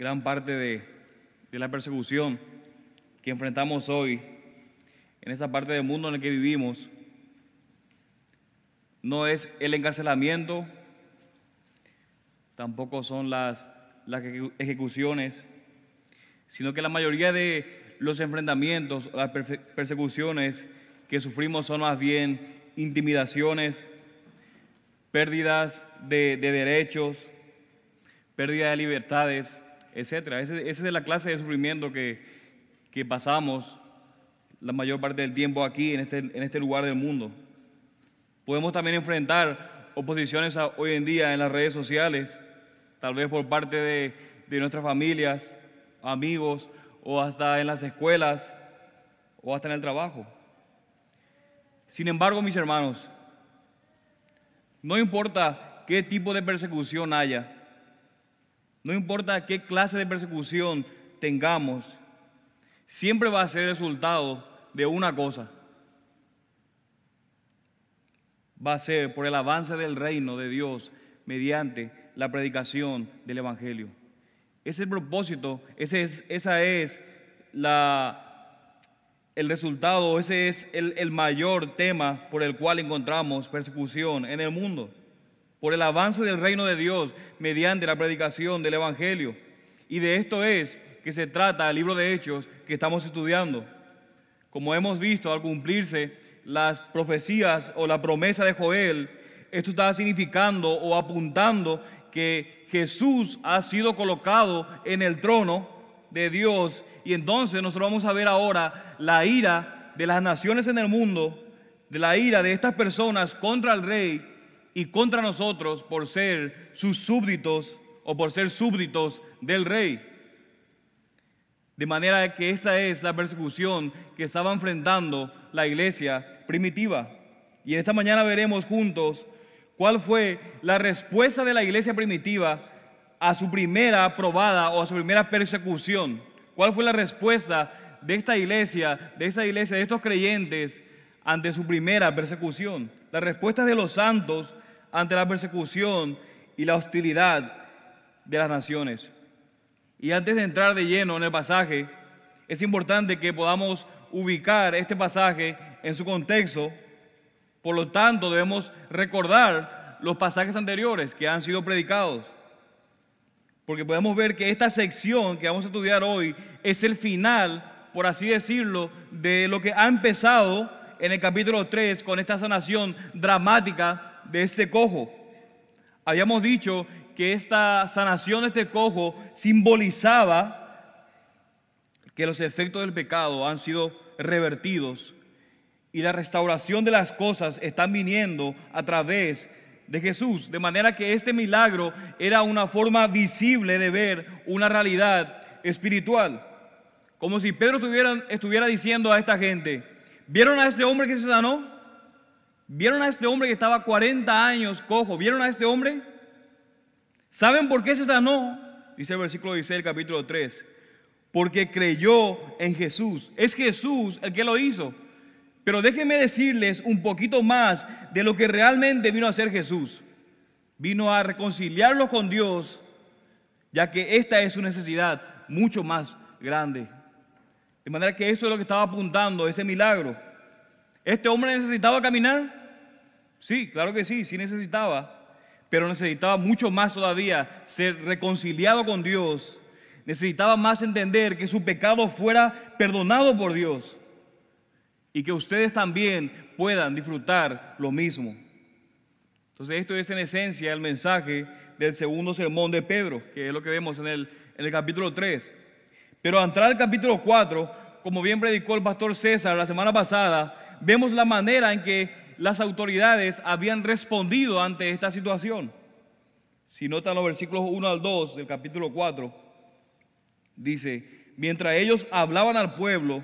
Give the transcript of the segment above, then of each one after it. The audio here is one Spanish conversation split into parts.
gran parte de, la persecución que enfrentamos hoy en esa parte del mundo en el que vivimos no es el encarcelamiento, tampoco son las, ejecuciones, sino que la mayoría de los enfrentamientos, las persecuciones que sufrimos son más bien intimidaciones, pérdidas de, de derechos, pérdida de libertades, etcétera. Esa es la clase de sufrimiento que, pasamos la mayor parte del tiempo aquí, en este, en este lugar del mundo. Podemos también enfrentar oposiciones hoy en día en las redes sociales, tal vez por parte de, de nuestras familias, amigos, o hasta en las escuelas, o hasta en el trabajo. Sin embargo, mis hermanos, no importa qué tipo de persecución haya, no importa qué clase de persecución tengamos, siempre va a ser resultado de una cosa. Va a ser por el avance del reino de Dios mediante la predicación del Evangelio. Ese es el propósito, ese es, esa es la, el resultado, ese es el mayor tema por el cual encontramos persecución en el mundo por el avance del reino de Dios mediante la predicación del Evangelio. Y de esto es que se trata el libro de Hechos que estamos estudiando. Como hemos visto al cumplirse las profecías o la promesa de Joel, esto está significando o apuntando que Jesús ha sido colocado en el trono de Dios y entonces nosotros vamos a ver ahora la ira de las naciones en el mundo, de la ira de estas personas contra el rey y contra nosotros por ser sus súbditos o por ser súbditos del rey. De manera que esta es la persecución que estaba enfrentando la iglesia primitiva. Y en esta mañana veremos juntos cuál fue la respuesta de la iglesia primitiva a su primera probada o a su primera persecución. ¿Cuál fue la respuesta de esta iglesia, de esta iglesia, de estos creyentes ante su primera persecución? la respuesta de los santos ante la persecución y la hostilidad de las naciones. Y antes de entrar de lleno en el pasaje, es importante que podamos ubicar este pasaje en su contexto. Por lo tanto, debemos recordar los pasajes anteriores que han sido predicados. Porque podemos ver que esta sección que vamos a estudiar hoy es el final, por así decirlo, de lo que ha empezado en el capítulo 3 con esta sanación dramática de este cojo. Habíamos dicho que esta sanación de este cojo simbolizaba que los efectos del pecado han sido revertidos y la restauración de las cosas están viniendo a través de Jesús. De manera que este milagro era una forma visible de ver una realidad espiritual. Como si Pedro estuviera, estuviera diciendo a esta gente, ¿vieron a ese hombre que se sanó? ¿Vieron a este hombre que estaba 40 años cojo? ¿Vieron a este hombre? ¿Saben por qué se sanó? Dice el versículo 16 capítulo 3. Porque creyó en Jesús. Es Jesús el que lo hizo. Pero déjenme decirles un poquito más de lo que realmente vino a hacer Jesús. Vino a reconciliarlo con Dios, ya que esta es su necesidad mucho más grande. De manera que eso es lo que estaba apuntando, ese milagro. Este hombre necesitaba caminar. Sí, claro que sí, sí necesitaba, pero necesitaba mucho más todavía ser reconciliado con Dios. Necesitaba más entender que su pecado fuera perdonado por Dios y que ustedes también puedan disfrutar lo mismo. Entonces esto es en esencia el mensaje del segundo sermón de Pedro, que es lo que vemos en el, en el capítulo 3. Pero al entrar al capítulo 4, como bien predicó el pastor César la semana pasada, vemos la manera en que las autoridades habían respondido ante esta situación. Si notan los versículos 1 al 2 del capítulo 4, dice, mientras ellos hablaban al pueblo,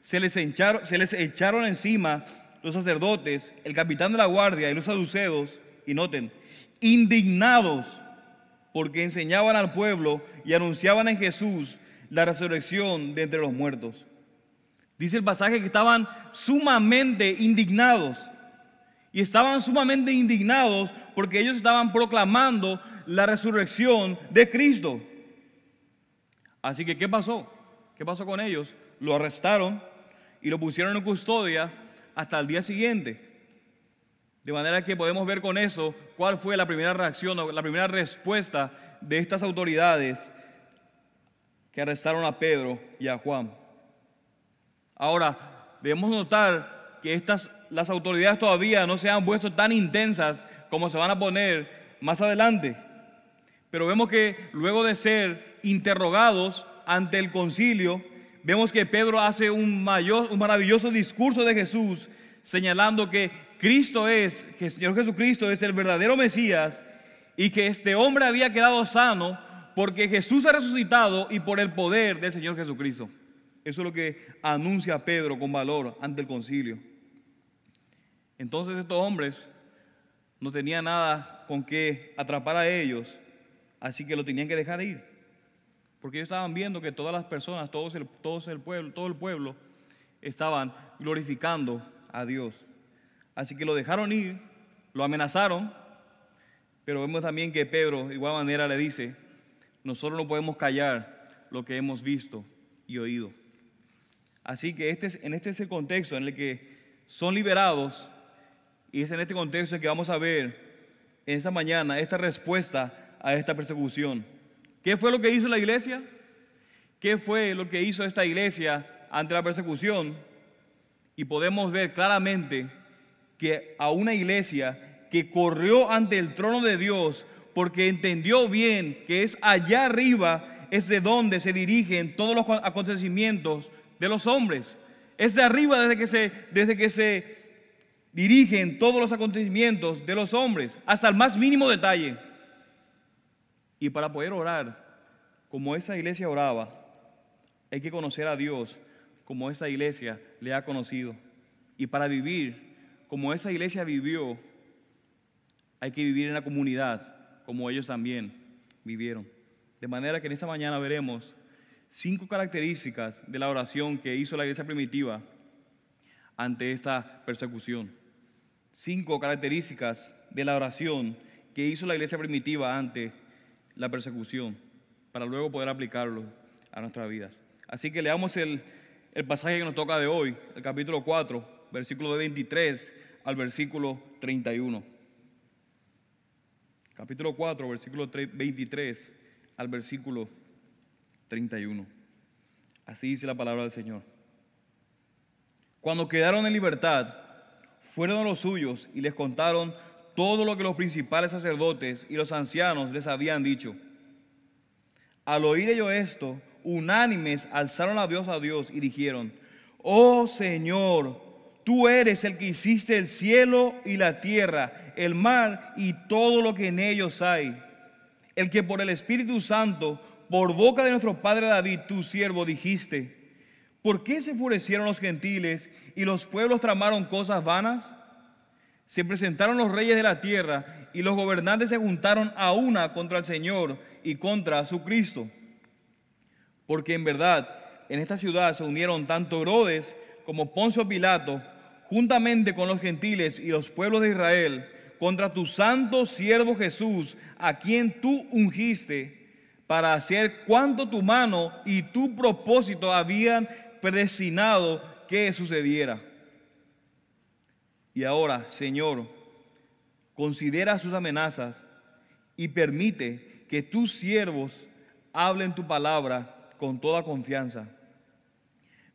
se les, echaron, se les echaron encima los sacerdotes, el capitán de la guardia y los saduceos, y noten, indignados porque enseñaban al pueblo y anunciaban en Jesús la resurrección de entre los muertos. Dice el pasaje que estaban sumamente indignados. Y estaban sumamente indignados porque ellos estaban proclamando la resurrección de Cristo. Así que, ¿qué pasó? ¿Qué pasó con ellos? Lo arrestaron y lo pusieron en custodia hasta el día siguiente. De manera que podemos ver con eso cuál fue la primera reacción o la primera respuesta de estas autoridades que arrestaron a Pedro y a Juan. Ahora, debemos notar que estas las autoridades todavía no se han puesto tan intensas como se van a poner más adelante. Pero vemos que luego de ser interrogados ante el concilio, vemos que Pedro hace un, mayor, un maravilloso discurso de Jesús, señalando que Cristo es, que el Señor Jesucristo es el verdadero Mesías y que este hombre había quedado sano porque Jesús ha resucitado y por el poder del Señor Jesucristo. Eso es lo que anuncia Pedro con valor ante el concilio. Entonces estos hombres no tenían nada con que atrapar a ellos, así que lo tenían que dejar ir. Porque ellos estaban viendo que todas las personas, todos el, pueblo, todo el pueblo estaban glorificando a Dios. Así que lo dejaron ir, lo amenazaron, pero vemos también que Pedro de igual manera le dice, nosotros no podemos callar lo que hemos visto y oído. Así que este en este es el contexto en el que son liberados y es en este contexto que vamos a ver en esta mañana esta respuesta a esta persecución. ¿Qué fue lo que hizo la iglesia? ¿Qué fue lo que hizo esta iglesia ante la persecución? Y podemos ver claramente que a una iglesia que corrió ante el trono de Dios porque entendió bien que es allá arriba, es de donde se dirigen todos los acontecimientos de los hombres. Es de arriba desde que se, desde que se dirigen todos los acontecimientos de los hombres hasta el más mínimo detalle. Y para poder orar como esa iglesia oraba, hay que conocer a Dios como esa iglesia le ha conocido. Y para vivir como esa iglesia vivió, hay que vivir en la comunidad como ellos también vivieron. De manera que en esta mañana veremos cinco características de la oración que hizo la iglesia primitiva ante esta persecución cinco características de la oración que hizo la iglesia primitiva ante la persecución, para luego poder aplicarlo a nuestras vidas. Así que leamos el, el pasaje que nos toca de hoy, el capítulo 4, versículo 23 al versículo 31. Capítulo 4, versículo 23 al versículo 31. Así dice la palabra del Señor. Cuando quedaron en libertad, fueron a los suyos y les contaron todo lo que los principales sacerdotes y los ancianos les habían dicho. Al oír ellos esto, unánimes alzaron la voz a Dios y dijeron, oh Señor, tú eres el que hiciste el cielo y la tierra, el mar y todo lo que en ellos hay, el que por el Espíritu Santo, por boca de nuestro Padre David, tu siervo, dijiste, ¿Por qué se enfurecieron los gentiles y los pueblos tramaron cosas vanas? Se presentaron los reyes de la tierra y los gobernantes se juntaron a una contra el Señor y contra su Cristo. Porque en verdad en esta ciudad se unieron tanto Herodes como Poncio Pilato, juntamente con los gentiles y los pueblos de Israel, contra tu santo siervo Jesús, a quien tú ungiste, para hacer cuanto tu mano y tu propósito habían predestinado que sucediera. Y ahora, Señor, considera sus amenazas y permite que tus siervos hablen tu palabra con toda confianza.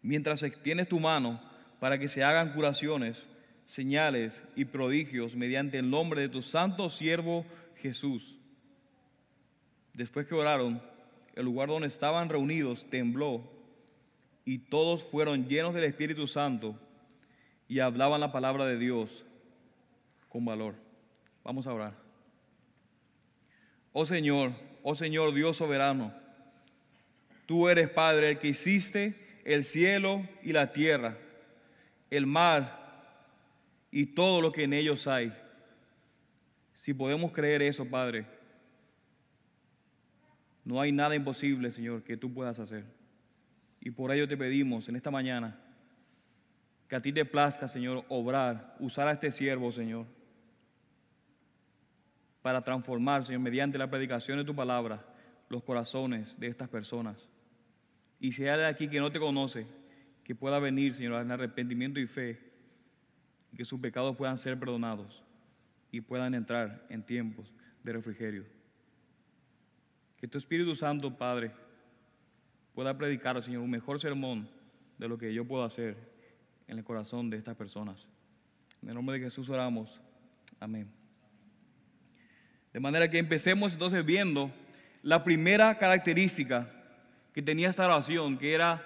Mientras extiendes tu mano para que se hagan curaciones, señales y prodigios mediante el nombre de tu santo siervo Jesús. Después que oraron, el lugar donde estaban reunidos tembló y todos fueron llenos del Espíritu Santo y hablaban la palabra de Dios con valor. Vamos a orar. Oh Señor, oh Señor Dios soberano, tú eres Padre el que hiciste el cielo y la tierra, el mar y todo lo que en ellos hay. Si podemos creer eso, Padre, no hay nada imposible, Señor, que tú puedas hacer. Y por ello te pedimos en esta mañana que a ti te plazca, Señor, obrar, usar a este siervo, Señor, para transformar, Señor, mediante la predicación de tu palabra, los corazones de estas personas. Y sea de aquí que no te conoce, que pueda venir, Señor, en arrepentimiento y fe, y que sus pecados puedan ser perdonados y puedan entrar en tiempos de refrigerio. Que tu Espíritu Santo, Padre, pueda predicar, Señor, un mejor sermón de lo que yo puedo hacer en el corazón de estas personas. En el nombre de Jesús oramos. Amén. De manera que empecemos entonces viendo la primera característica que tenía esta oración, que era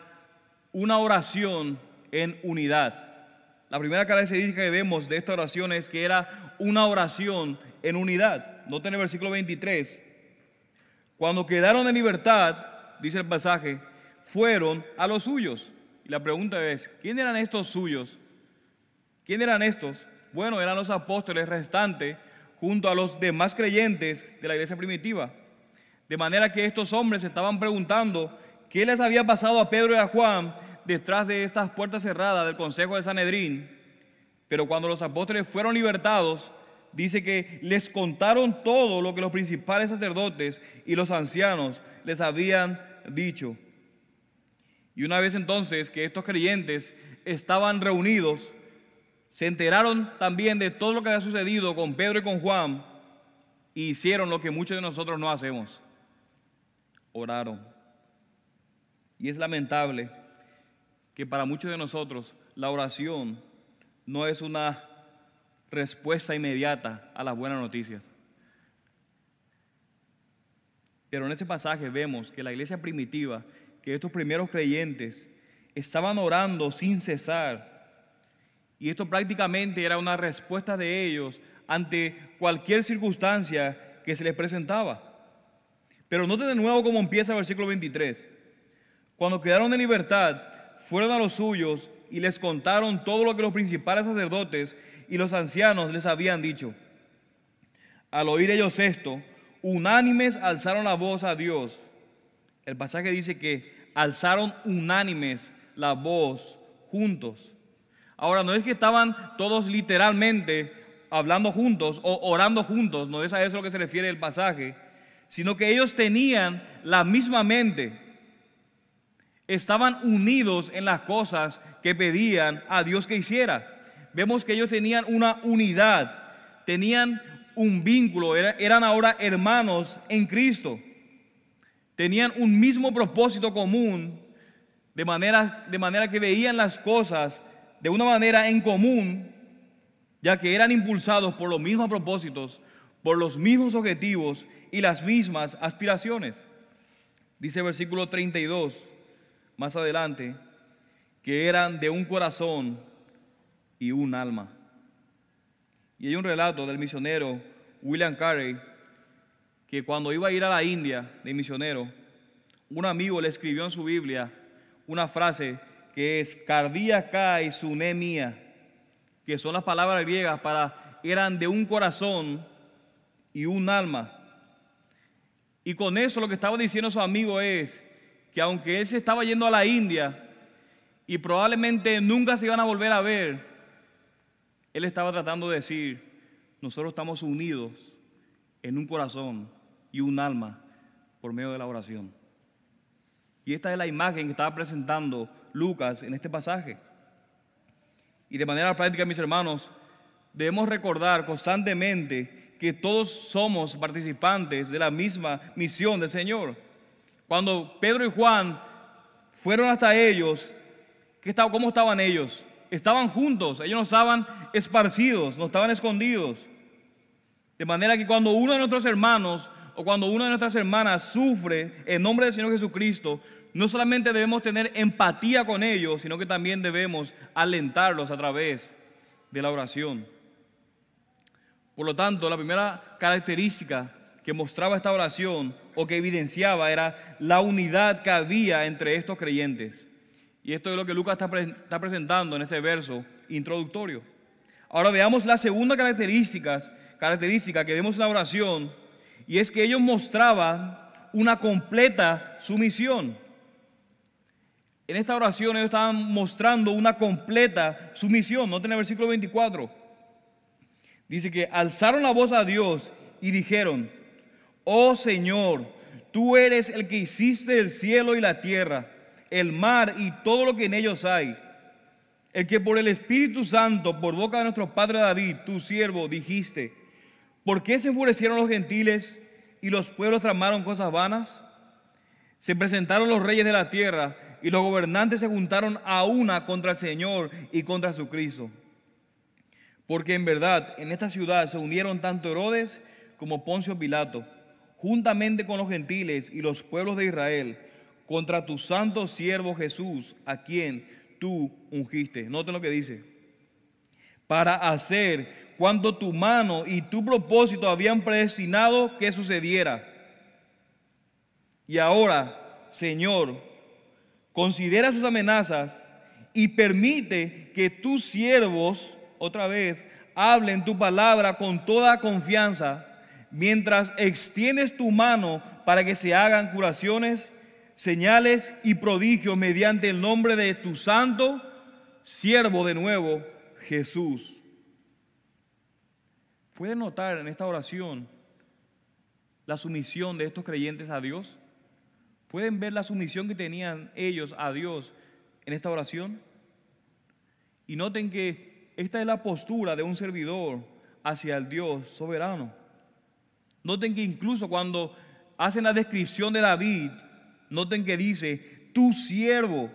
una oración en unidad. La primera característica que vemos de esta oración es que era una oración en unidad. Noten el versículo 23. Cuando quedaron en libertad, dice el pasaje, fueron a los suyos. Y la pregunta es, ¿quién eran estos suyos? ¿Quién eran estos? Bueno, eran los apóstoles restantes junto a los demás creyentes de la iglesia primitiva. De manera que estos hombres estaban preguntando qué les había pasado a Pedro y a Juan detrás de estas puertas cerradas del Consejo de Sanedrín. Pero cuando los apóstoles fueron libertados, dice que les contaron todo lo que los principales sacerdotes y los ancianos les habían dicho. Y una vez entonces que estos creyentes estaban reunidos, se enteraron también de todo lo que había sucedido con Pedro y con Juan y e hicieron lo que muchos de nosotros no hacemos. Oraron. Y es lamentable que para muchos de nosotros la oración no es una respuesta inmediata a las buenas noticias. Pero en este pasaje vemos que la iglesia primitiva, que estos primeros creyentes estaban orando sin cesar. Y esto prácticamente era una respuesta de ellos ante cualquier circunstancia que se les presentaba. Pero noten de nuevo cómo empieza el versículo 23. Cuando quedaron en libertad, fueron a los suyos y les contaron todo lo que los principales sacerdotes y los ancianos les habían dicho. Al oír ellos esto, unánimes alzaron la voz a Dios. El pasaje dice que alzaron unánimes la voz juntos. Ahora, no es que estaban todos literalmente hablando juntos o orando juntos, no es a eso a lo que se refiere el pasaje, sino que ellos tenían la misma mente. Estaban unidos en las cosas que pedían a Dios que hiciera. Vemos que ellos tenían una unidad, tenían un vínculo, eran ahora hermanos en Cristo. Tenían un mismo propósito común, de manera, de manera que veían las cosas de una manera en común, ya que eran impulsados por los mismos propósitos, por los mismos objetivos y las mismas aspiraciones. Dice el versículo 32, más adelante, que eran de un corazón y un alma. Y hay un relato del misionero William Carey que cuando iba a ir a la India de misionero, un amigo le escribió en su Biblia una frase que es cardíaca y sunemia, que son las palabras griegas para eran de un corazón y un alma. Y con eso lo que estaba diciendo su amigo es que aunque él se estaba yendo a la India y probablemente nunca se iban a volver a ver, él estaba tratando de decir, nosotros estamos unidos en un corazón y un alma por medio de la oración. Y esta es la imagen que estaba presentando Lucas en este pasaje. Y de manera práctica, mis hermanos, debemos recordar constantemente que todos somos participantes de la misma misión del Señor. Cuando Pedro y Juan fueron hasta ellos, ¿qué estaba, ¿cómo estaban ellos? estaban juntos, ellos no estaban esparcidos, no estaban escondidos. De manera que cuando uno de nuestros hermanos o cuando una de nuestras hermanas sufre en nombre del Señor Jesucristo, no solamente debemos tener empatía con ellos, sino que también debemos alentarlos a través de la oración. Por lo tanto, la primera característica que mostraba esta oración o que evidenciaba era la unidad que había entre estos creyentes. Y esto es lo que Lucas está, presentando en este verso introductorio. Ahora veamos la segunda característica, característica que vemos en la oración, y es que ellos mostraban una completa sumisión. En esta oración ellos estaban mostrando una completa sumisión. Noten el versículo 24. Dice que alzaron la voz a Dios y dijeron, oh Señor, tú eres el que hiciste el cielo y la tierra el mar y todo lo que en ellos hay. El que por el Espíritu Santo, por boca de nuestro Padre David, tu siervo, dijiste, ¿por qué se enfurecieron los gentiles y los pueblos tramaron cosas vanas? Se presentaron los reyes de la tierra y los gobernantes se juntaron a una contra el Señor y contra su Cristo. Porque en verdad en esta ciudad se unieron tanto Herodes como Poncio Pilato, juntamente con los gentiles y los pueblos de Israel, contra tu santo siervo Jesús, a quien tú ungiste. Noten lo que dice. Para hacer cuando tu mano y tu propósito habían predestinado que sucediera. Y ahora, Señor, considera sus amenazas y permite que tus siervos, otra vez, hablen tu palabra con toda confianza mientras extiendes tu mano para que se hagan curaciones señales y prodigios mediante el nombre de tu santo siervo de nuevo, Jesús. ¿Pueden notar en esta oración la sumisión de estos creyentes a Dios? ¿Pueden ver la sumisión que tenían ellos a Dios en esta oración? Y noten que esta es la postura de un servidor hacia el Dios soberano. Noten que incluso cuando hacen la descripción de David, Noten que dice, tu siervo.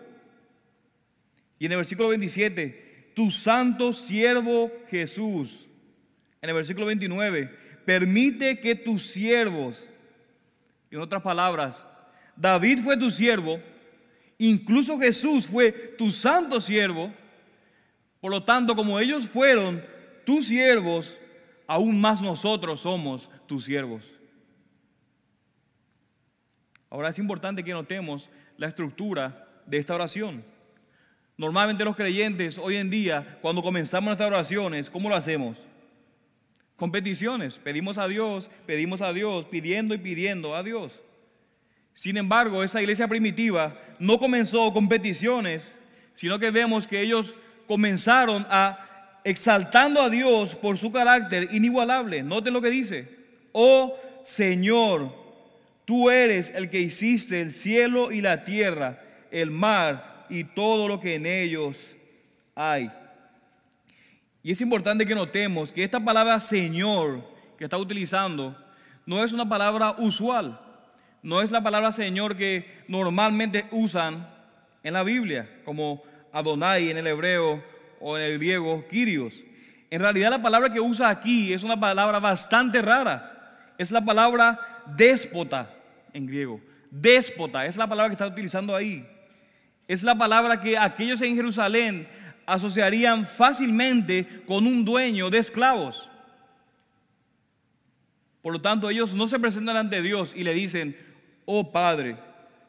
Y en el versículo 27, tu santo siervo Jesús. En el versículo 29, permite que tus siervos, en otras palabras, David fue tu siervo, incluso Jesús fue tu santo siervo. Por lo tanto, como ellos fueron tus siervos, aún más nosotros somos tus siervos. Ahora es importante que notemos la estructura de esta oración. Normalmente los creyentes hoy en día, cuando comenzamos nuestras oraciones, ¿cómo lo hacemos? Con peticiones. Pedimos a Dios, pedimos a Dios, pidiendo y pidiendo a Dios. Sin embargo, esa iglesia primitiva no comenzó con peticiones, sino que vemos que ellos comenzaron a exaltando a Dios por su carácter inigualable. Noten lo que dice. Oh Señor, Tú eres el que hiciste el cielo y la tierra, el mar y todo lo que en ellos hay. Y es importante que notemos que esta palabra Señor que está utilizando no es una palabra usual, no es la palabra Señor que normalmente usan en la Biblia, como Adonai en el hebreo o en el griego Kyrios. En realidad la palabra que usa aquí es una palabra bastante rara, es la palabra déspota en griego. Déspota es la palabra que está utilizando ahí. Es la palabra que aquellos en Jerusalén asociarían fácilmente con un dueño de esclavos. Por lo tanto, ellos no se presentan ante Dios y le dicen, oh Padre,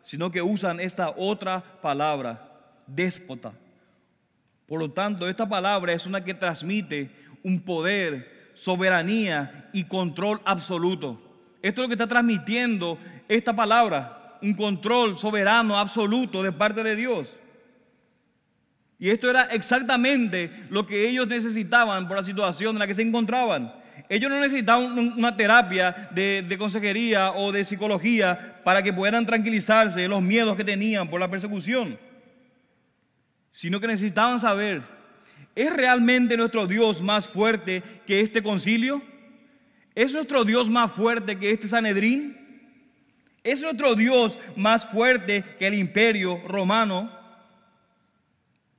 sino que usan esta otra palabra, déspota. Por lo tanto, esta palabra es una que transmite un poder, soberanía y control absoluto. Esto es lo que está transmitiendo esta palabra, un control soberano, absoluto de parte de Dios. Y esto era exactamente lo que ellos necesitaban por la situación en la que se encontraban. Ellos no necesitaban una terapia de, consejería o de psicología para que pudieran tranquilizarse de los miedos que tenían por la persecución, sino que necesitaban saber, ¿es realmente nuestro Dios más fuerte que este concilio? ¿Es nuestro Dios más fuerte que este Sanedrín? ¿Es nuestro Dios más fuerte que el imperio romano?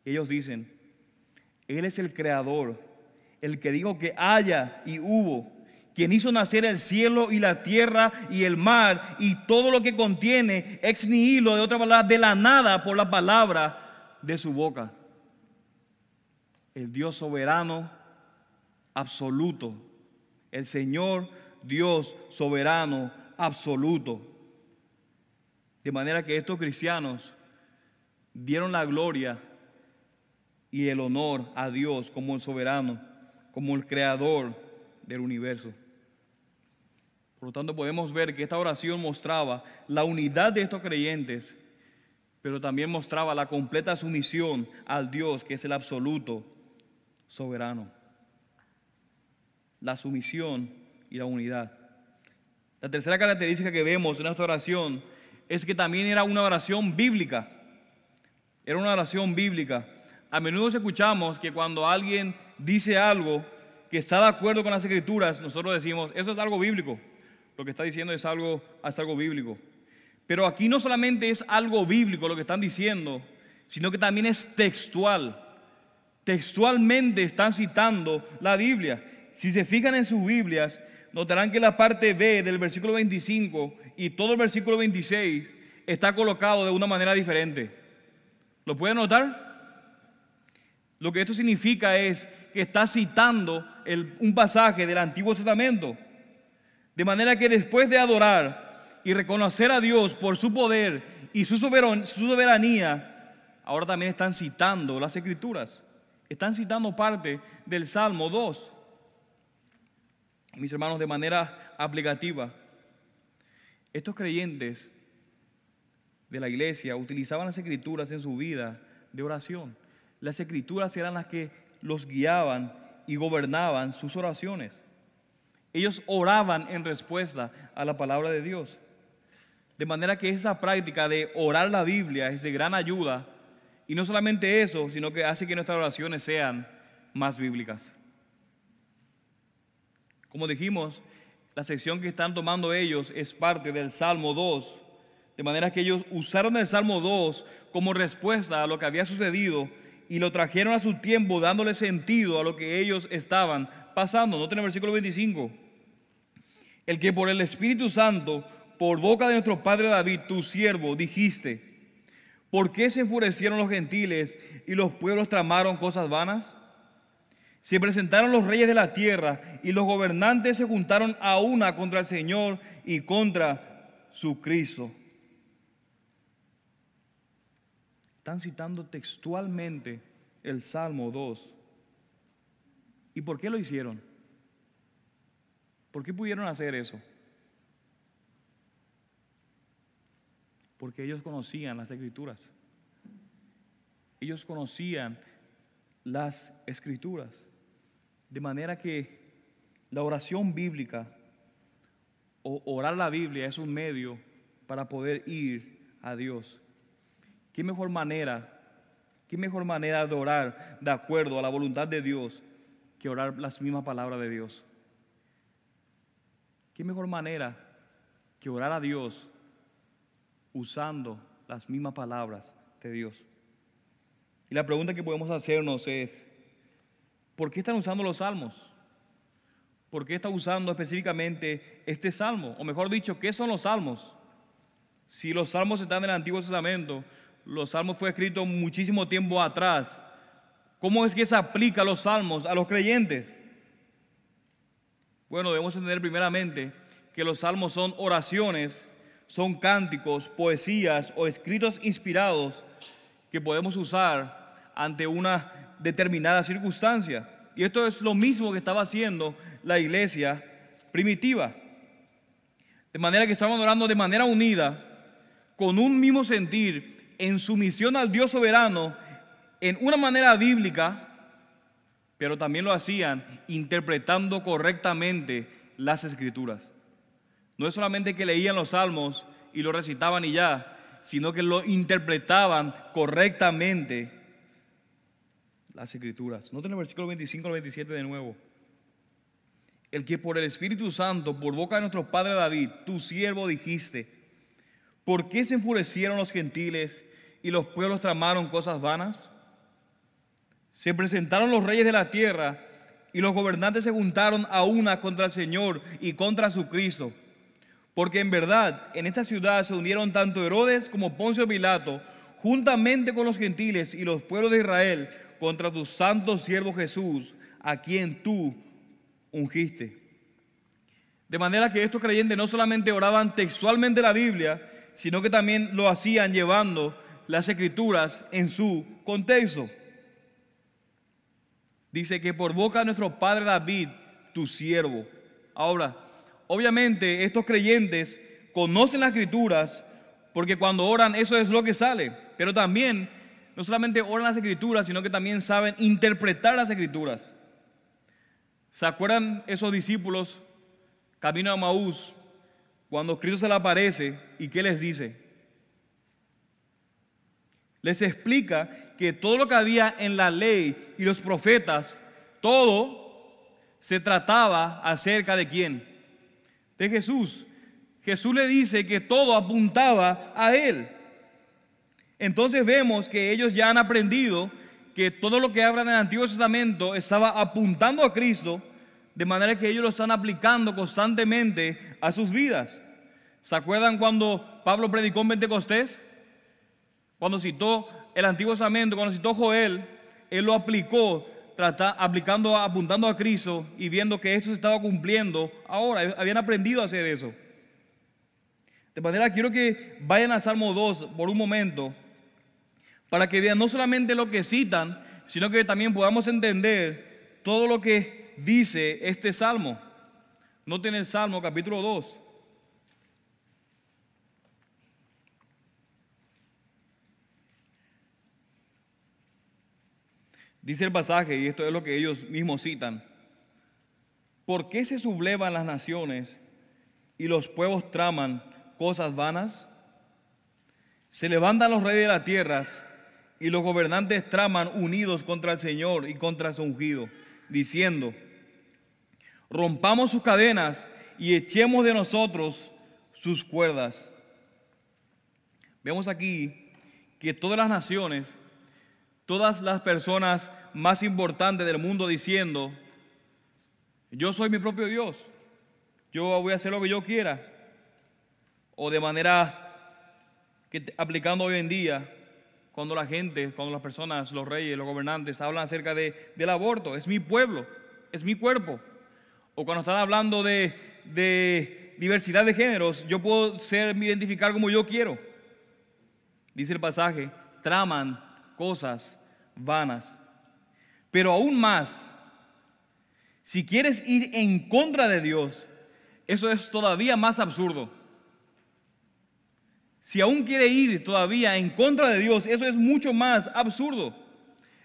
Ellos dicen, Él es el creador, el que dijo que haya y hubo, quien hizo nacer el cielo y la tierra y el mar y todo lo que contiene, ex nihilo, de otra palabra, de la nada por la palabra de su boca. El Dios soberano, absoluto, el Señor Dios soberano, absoluto. De manera que estos cristianos dieron la gloria y el honor a Dios como el soberano, como el creador del universo. Por lo tanto, podemos ver que esta oración mostraba la unidad de estos creyentes, pero también mostraba la completa sumisión al Dios, que es el absoluto soberano la sumisión y la unidad. La tercera característica que vemos en esta oración es que también era una oración bíblica. Era una oración bíblica. A menudo escuchamos que cuando alguien dice algo que está de acuerdo con las escrituras, nosotros decimos, eso es algo bíblico. Lo que está diciendo es algo, es algo bíblico. Pero aquí no solamente es algo bíblico lo que están diciendo, sino que también es textual. Textualmente están citando la Biblia. Si se fijan en sus Biblias, notarán que la parte B del versículo 25 y todo el versículo 26 está colocado de una manera diferente. ¿Lo pueden notar? Lo que esto significa es que está citando un pasaje del Antiguo Testamento. De manera que después de adorar y reconocer a Dios por su poder y su soberanía, ahora también están citando las escrituras. Están citando parte del Salmo 2 mis hermanos, de manera aplicativa, estos creyentes de la iglesia utilizaban las escrituras en su vida de oración. Las escrituras eran las que los guiaban y gobernaban sus oraciones. Ellos oraban en respuesta a la palabra de Dios. De manera que esa práctica de orar la Biblia es de gran ayuda. Y no solamente eso, sino que hace que nuestras oraciones sean más bíblicas. Como dijimos, la sección que están tomando ellos es parte del Salmo 2, de manera que ellos usaron el Salmo 2 como respuesta a lo que había sucedido y lo trajeron a su tiempo dándole sentido a lo que ellos estaban pasando. Noten el versículo 25. El que por el Espíritu Santo, por boca de nuestro Padre David, tu siervo, dijiste, ¿por qué se enfurecieron los gentiles y los pueblos tramaron cosas vanas? Se presentaron los reyes de la tierra y los gobernantes se juntaron a una contra el Señor y contra su Cristo. Están citando textualmente el Salmo 2. ¿Y por qué lo hicieron? ¿Por qué pudieron hacer eso? Porque ellos conocían las escrituras. Ellos conocían las escrituras. De manera que la oración bíblica o orar la Biblia es un medio para poder ir a Dios. ¿Qué mejor manera? ¿Qué mejor manera de orar de acuerdo a la voluntad de Dios que orar las mismas palabras de Dios? ¿Qué mejor manera que orar a Dios usando las mismas palabras de Dios? Y la pregunta que podemos hacernos es, ¿Por qué están usando los salmos? ¿Por qué están usando específicamente este salmo? O mejor dicho, ¿qué son los salmos? Si los salmos están en el Antiguo Testamento, los salmos fue escrito muchísimo tiempo atrás. ¿Cómo es que se aplica los salmos a los creyentes? Bueno, debemos entender primeramente que los salmos son oraciones, son cánticos, poesías o escritos inspirados que podemos usar ante una determinada circunstancia. Y esto es lo mismo que estaba haciendo la iglesia primitiva. De manera que estaban orando de manera unida, con un mismo sentir, en sumisión al Dios soberano, en una manera bíblica, pero también lo hacían interpretando correctamente las escrituras. No es solamente que leían los salmos y lo recitaban y ya, sino que lo interpretaban correctamente las Escrituras. Noten el versículo 25 al 27 de nuevo. El que por el Espíritu Santo, por boca de nuestro padre David, tu siervo dijiste, ¿por qué se enfurecieron los gentiles y los pueblos tramaron cosas vanas? Se presentaron los reyes de la tierra y los gobernantes se juntaron a una contra el Señor y contra su Cristo. Porque en verdad en esta ciudad se unieron tanto Herodes como Poncio Pilato, juntamente con los gentiles y los pueblos de Israel, contra tu santo siervo Jesús, a quien tú ungiste. De manera que estos creyentes no solamente oraban textualmente la Biblia, sino que también lo hacían llevando las escrituras en su contexto. Dice que por boca de nuestro padre David, tu siervo. Ahora, obviamente estos creyentes conocen las escrituras porque cuando oran eso es lo que sale, pero también no solamente oran las escrituras, sino que también saben interpretar las escrituras. ¿Se acuerdan esos discípulos camino a Maús cuando Cristo se le aparece y qué les dice? Les explica que todo lo que había en la ley y los profetas, todo se trataba acerca de quién? De Jesús. Jesús le dice que todo apuntaba a Él. Entonces vemos que ellos ya han aprendido que todo lo que hablan en el Antiguo Testamento estaba apuntando a Cristo, de manera que ellos lo están aplicando constantemente a sus vidas. ¿Se acuerdan cuando Pablo predicó en Pentecostés? Cuando citó el Antiguo Testamento, cuando citó Joel, él lo aplicó, trata, aplicando, apuntando a Cristo y viendo que esto se estaba cumpliendo. Ahora, habían aprendido a hacer eso. De manera quiero que vayan a Salmo 2 por un momento para que vean no solamente lo que citan, sino que también podamos entender todo lo que dice este salmo. Noten el salmo capítulo 2. Dice el pasaje, y esto es lo que ellos mismos citan, ¿por qué se sublevan las naciones y los pueblos traman cosas vanas? Se levantan los reyes de las tierras y los gobernantes traman unidos contra el Señor y contra su ungido, diciendo, rompamos sus cadenas y echemos de nosotros sus cuerdas. Vemos aquí que todas las naciones, todas las personas más importantes del mundo diciendo, yo soy mi propio Dios, yo voy a hacer lo que yo quiera, o de manera que aplicando hoy en día, cuando la gente, cuando las personas, los reyes, los gobernantes hablan acerca de, del aborto. Es mi pueblo, es mi cuerpo. O cuando están hablando de, de diversidad de géneros, yo puedo ser, me identificar como yo quiero. Dice el pasaje, traman cosas vanas. Pero aún más, si quieres ir en contra de Dios, eso es todavía más absurdo si aún quiere ir todavía en contra de Dios, eso es mucho más absurdo.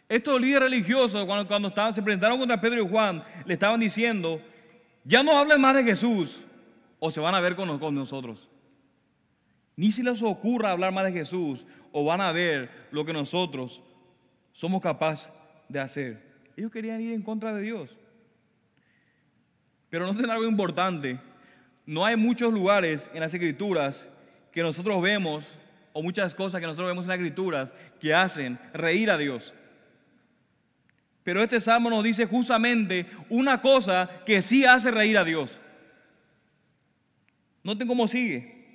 Estos líderes religiosos, cuando, cuando se presentaron contra Pedro y Juan, le estaban diciendo, ya no hablen más de Jesús o se van a ver con, nosotros. Ni si les ocurra hablar más de Jesús o van a ver lo que nosotros somos capaces de hacer. Ellos querían ir en contra de Dios. Pero no es algo importante. No hay muchos lugares en las escrituras que nosotros vemos, o muchas cosas que nosotros vemos en las escrituras, que hacen reír a Dios. Pero este salmo nos dice justamente una cosa que sí hace reír a Dios. Noten cómo sigue.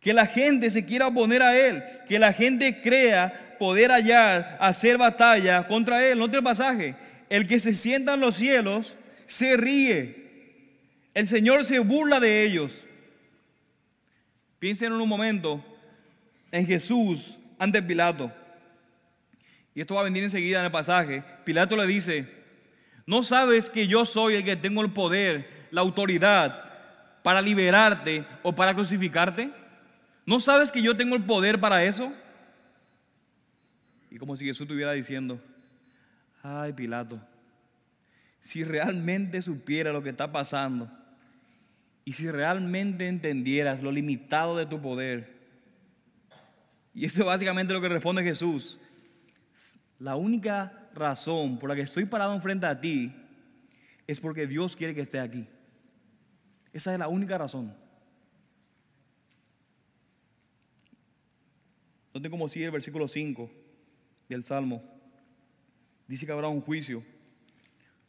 Que la gente se quiera oponer a Él, que la gente crea poder hallar, hacer batalla contra Él. Noten el pasaje. El que se sienta en los cielos se ríe. El Señor se burla de ellos. Piensen en un momento en Jesús ante Pilato. Y esto va a venir enseguida en el pasaje. Pilato le dice, ¿no sabes que yo soy el que tengo el poder, la autoridad para liberarte o para crucificarte? ¿No sabes que yo tengo el poder para eso? Y como si Jesús estuviera diciendo, ay Pilato, si realmente supiera lo que está pasando, y si realmente entendieras lo limitado de tu poder, y eso básicamente lo que responde Jesús, la única razón por la que estoy parado enfrente a ti es porque Dios quiere que esté aquí. Esa es la única razón. Noten como sigue el versículo 5 del Salmo. Dice que habrá un juicio.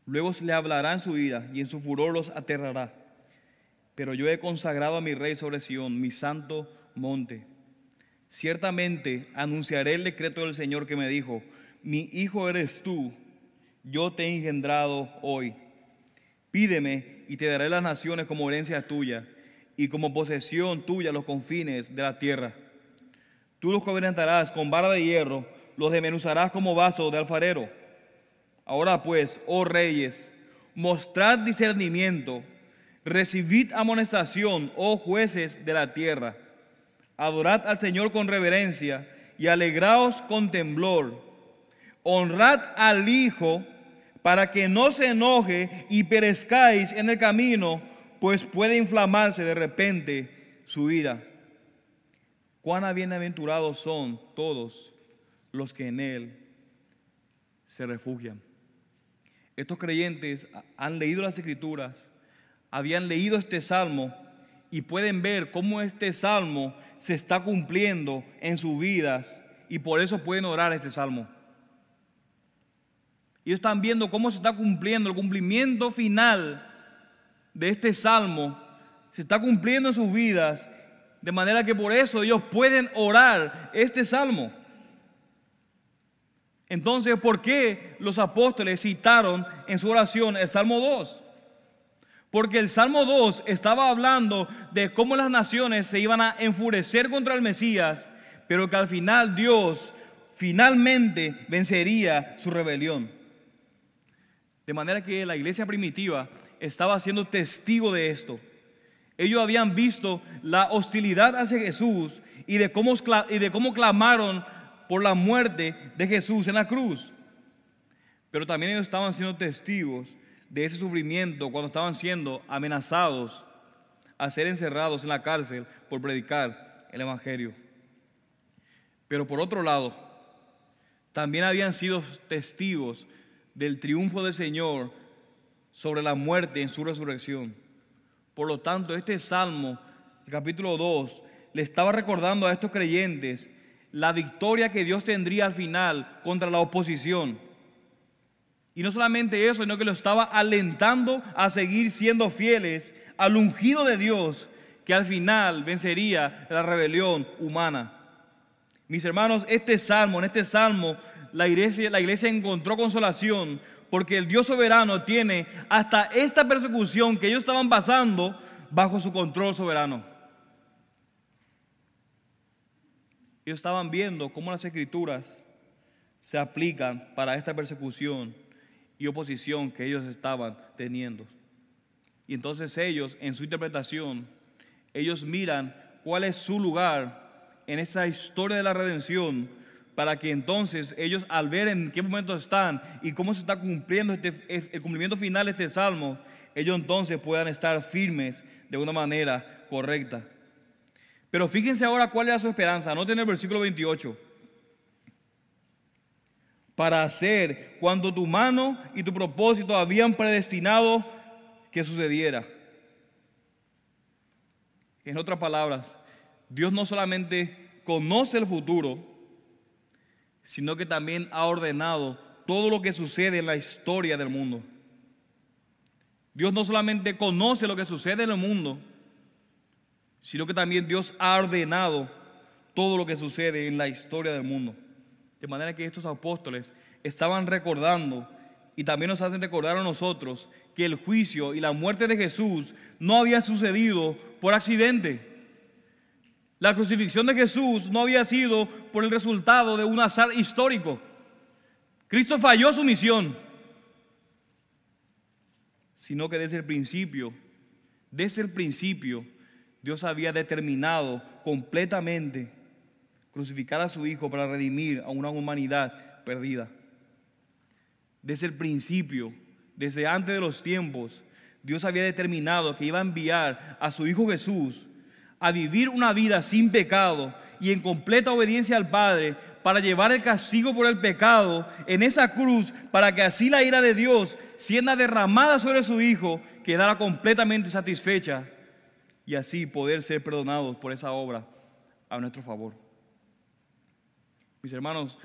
Luego se le hablará en su ira y en su furor los aterrará pero yo he consagrado a mi rey sobre Sión, mi santo monte. Ciertamente anunciaré el decreto del Señor que me dijo, mi hijo eres tú, yo te he engendrado hoy. Pídeme y te daré las naciones como herencia tuya y como posesión tuya los confines de la tierra. Tú los gobernarás con vara de hierro, los desmenuzarás como vaso de alfarero. Ahora pues, oh reyes, mostrad discernimiento Recibid amonestación, oh jueces de la tierra. Adorad al Señor con reverencia y alegraos con temblor. Honrad al Hijo para que no se enoje y perezcáis en el camino, pues puede inflamarse de repente su ira. Cuán bienaventurados son todos los que en Él se refugian. Estos creyentes han leído las escrituras, habían leído este salmo y pueden ver cómo este salmo se está cumpliendo en sus vidas y por eso pueden orar este salmo. Ellos están viendo cómo se está cumpliendo el cumplimiento final de este salmo. Se está cumpliendo en sus vidas. De manera que por eso ellos pueden orar este salmo. Entonces, ¿por qué los apóstoles citaron en su oración el Salmo 2? Porque el Salmo 2 estaba hablando de cómo las naciones se iban a enfurecer contra el Mesías, pero que al final Dios finalmente vencería su rebelión. De manera que la iglesia primitiva estaba siendo testigo de esto. Ellos habían visto la hostilidad hacia Jesús y de cómo, y de cómo clamaron por la muerte de Jesús en la cruz. Pero también ellos estaban siendo testigos de ese sufrimiento cuando estaban siendo amenazados a ser encerrados en la cárcel por predicar el Evangelio. Pero por otro lado, también habían sido testigos del triunfo del Señor sobre la muerte en su resurrección. Por lo tanto, este Salmo, capítulo 2, le estaba recordando a estos creyentes la victoria que Dios tendría al final contra la oposición y no solamente eso, sino que lo estaba alentando a seguir siendo fieles al ungido de Dios, que al final vencería la rebelión humana. Mis hermanos, este salmo, en este salmo, la iglesia, la iglesia encontró consolación porque el Dios soberano tiene hasta esta persecución que ellos estaban pasando bajo su control soberano. Ellos estaban viendo cómo las escrituras se aplican para esta persecución y oposición que ellos estaban teniendo. Y entonces ellos, en su interpretación, ellos miran cuál es su lugar en esa historia de la redención para que entonces ellos al ver en qué momento están y cómo se está cumpliendo este, el cumplimiento final de este salmo, ellos entonces puedan estar firmes de una manera correcta. Pero fíjense ahora cuál era su esperanza. no tener el versículo 28 para hacer cuando tu mano y tu propósito habían predestinado que sucediera. En otras palabras, Dios no solamente conoce el futuro, sino que también ha ordenado todo lo que sucede en la historia del mundo. Dios no solamente conoce lo que sucede en el mundo, sino que también Dios ha ordenado todo lo que sucede en la historia del mundo. De manera que estos apóstoles estaban recordando y también nos hacen recordar a nosotros que el juicio y la muerte de Jesús no había sucedido por accidente. La crucifixión de Jesús no había sido por el resultado de un azar histórico. Cristo falló su misión, sino que desde el principio, desde el principio, Dios había determinado completamente crucificar a su Hijo para redimir a una humanidad perdida. Desde el principio, desde antes de los tiempos, Dios había determinado que iba a enviar a su Hijo Jesús a vivir una vida sin pecado y en completa obediencia al Padre para llevar el castigo por el pecado en esa cruz, para que así la ira de Dios, siendo derramada sobre su Hijo, quedara completamente satisfecha y así poder ser perdonados por esa obra a nuestro favor. Mis hermanos,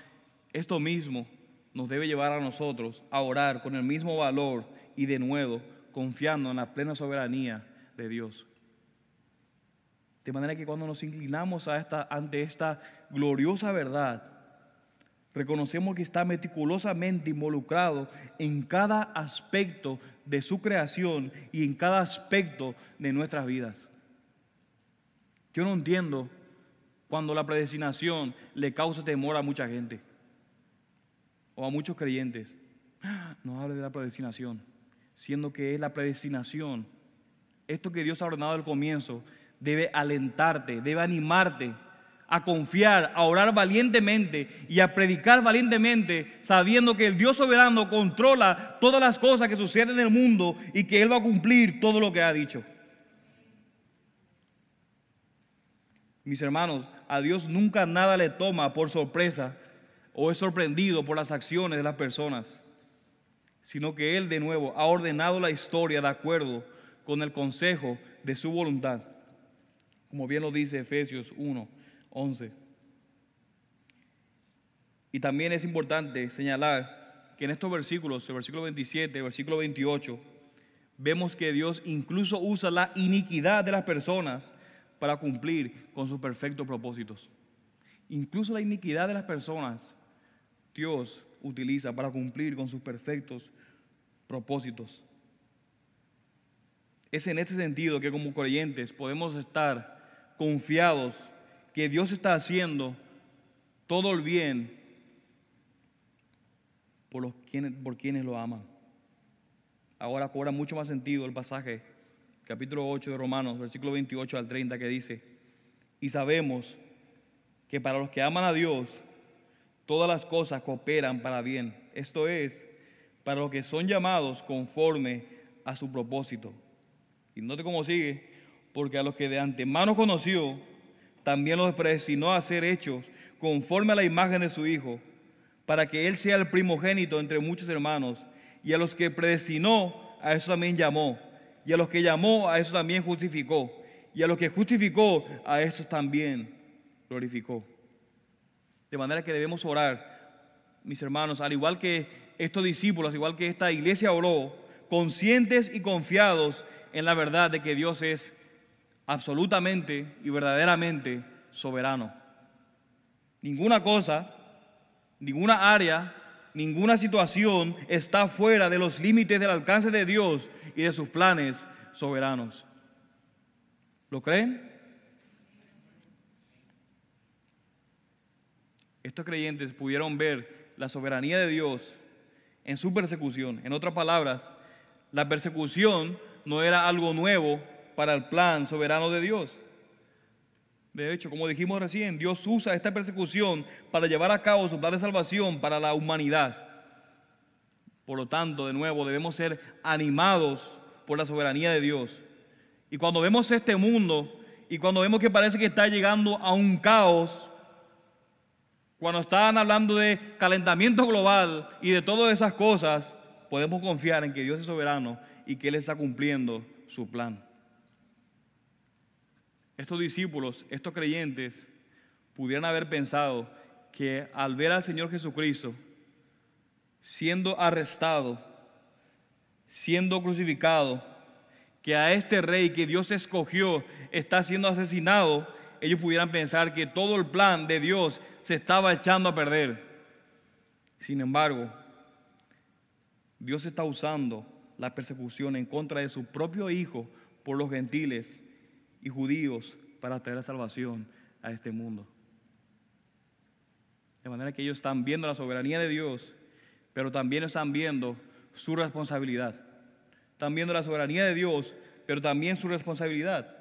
esto mismo nos debe llevar a nosotros a orar con el mismo valor y de nuevo confiando en la plena soberanía de Dios. De manera que cuando nos inclinamos ante esta gloriosa verdad, reconocemos que está meticulosamente involucrado en cada aspecto de su creación y en cada aspecto de nuestras vidas. Yo no entiendo cuando la predestinación le causa temor a mucha gente o a muchos creyentes. No hable de la predestinación, siendo que es la predestinación. Esto que Dios ha ordenado al comienzo debe alentarte, debe animarte a confiar, a orar valientemente y a predicar valientemente, sabiendo que el Dios soberano controla todas las cosas que suceden en el mundo y que Él va a cumplir todo lo que ha dicho. Mis hermanos, a Dios nunca nada le toma por sorpresa o es sorprendido por las acciones de las personas, sino que Él de nuevo ha ordenado la historia de acuerdo con el consejo de su voluntad, como bien lo dice Efesios 1, 11. Y también es importante señalar que en estos versículos, el versículo 27, el versículo 28, vemos que Dios incluso usa la iniquidad de las personas para cumplir con sus perfectos propósitos. Incluso la iniquidad de las personas, Dios utiliza para cumplir con sus perfectos propósitos. Es en este sentido que como creyentes podemos estar confiados que Dios está haciendo todo el bien por, los, por quienes lo aman. Ahora cobra mucho más sentido el pasaje capítulo 8 de Romanos, versículo 28 al 30, que dice, y sabemos que para los que aman a Dios, todas las cosas cooperan para bien. Esto es, para los que son llamados conforme a su propósito. Y note cómo sigue, porque a los que de antemano conoció, también los predestinó a ser hechos conforme a la imagen de su Hijo, para que Él sea el primogénito entre muchos hermanos. Y a los que predestinó, a eso también llamó y a los que llamó, a eso también justificó, y a los que justificó, a eso también glorificó. De manera que debemos orar, mis hermanos, al igual que estos discípulos, al igual que esta iglesia oró, conscientes y confiados en la verdad de que Dios es absolutamente y verdaderamente soberano. Ninguna cosa, ninguna área, ninguna situación está fuera de los límites del alcance de Dios y de sus planes soberanos. ¿Lo creen? Estos creyentes pudieron ver la soberanía de Dios en su persecución. En otras palabras, la persecución no era algo nuevo para el plan soberano de Dios. De hecho, como dijimos recién, Dios usa esta persecución para llevar a cabo su plan de salvación para la humanidad. Por lo tanto, de nuevo, debemos ser animados por la soberanía de Dios. Y cuando vemos este mundo y cuando vemos que parece que está llegando a un caos, cuando están hablando de calentamiento global y de todas esas cosas, podemos confiar en que Dios es soberano y que Él está cumpliendo su plan. Estos discípulos, estos creyentes, pudieran haber pensado que al ver al Señor Jesucristo, siendo arrestado, siendo crucificado, que a este rey que Dios escogió está siendo asesinado, ellos pudieran pensar que todo el plan de Dios se estaba echando a perder. Sin embargo, Dios está usando la persecución en contra de su propio hijo por los gentiles y judíos para traer la salvación a este mundo. De manera que ellos están viendo la soberanía de Dios pero también están viendo su responsabilidad. Están viendo la soberanía de Dios, pero también su responsabilidad.